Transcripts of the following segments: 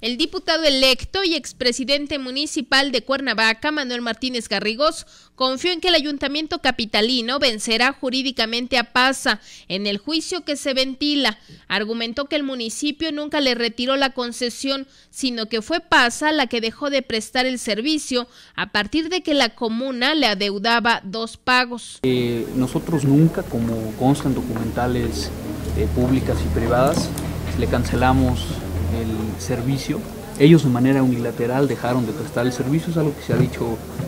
El diputado electo y expresidente municipal de Cuernavaca, Manuel Martínez Garrigos, confió en que el ayuntamiento capitalino vencerá jurídicamente a Pasa en el juicio que se ventila. Argumentó que el municipio nunca le retiró la concesión, sino que fue Pasa la que dejó de prestar el servicio a partir de que la comuna le adeudaba dos pagos. Eh, nosotros nunca, como constan documentales eh, públicas y privadas, le cancelamos el servicio. Ellos de manera unilateral dejaron de prestar el servicio, es algo que se ha dicho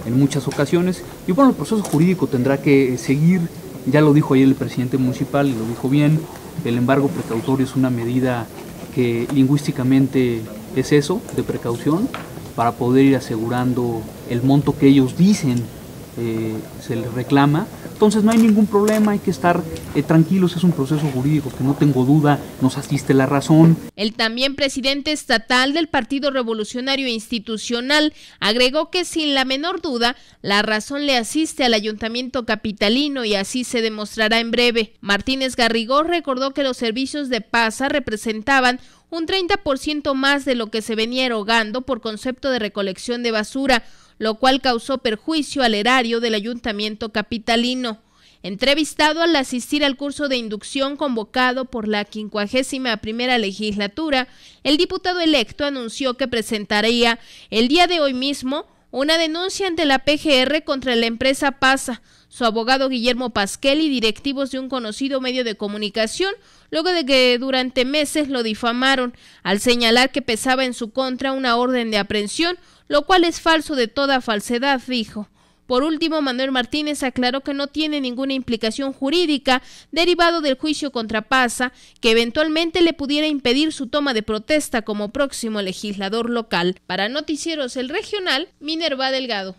en muchas ocasiones. Y bueno, el proceso jurídico tendrá que seguir, ya lo dijo ayer el presidente municipal y lo dijo bien, el embargo precautorio es una medida que lingüísticamente es eso, de precaución, para poder ir asegurando el monto que ellos dicen eh, se les reclama. Entonces no hay ningún problema, hay que estar eh, tranquilos, es un proceso jurídico que no tengo duda, nos asiste la razón. El también presidente estatal del Partido Revolucionario Institucional agregó que sin la menor duda, la razón le asiste al ayuntamiento capitalino y así se demostrará en breve. Martínez Garrigó recordó que los servicios de PASA representaban un 30% más de lo que se venía erogando por concepto de recolección de basura, lo cual causó perjuicio al erario del ayuntamiento capitalino. Entrevistado al asistir al curso de inducción convocado por la 51 primera legislatura, el diputado electo anunció que presentaría el día de hoy mismo una denuncia ante la PGR contra la empresa PASA, su abogado Guillermo Pasquel y directivos de un conocido medio de comunicación, luego de que durante meses lo difamaron, al señalar que pesaba en su contra una orden de aprehensión, lo cual es falso de toda falsedad, dijo. Por último, Manuel Martínez aclaró que no tiene ninguna implicación jurídica derivado del juicio contra Pasa que eventualmente le pudiera impedir su toma de protesta como próximo legislador local. Para Noticieros El Regional, Minerva Delgado.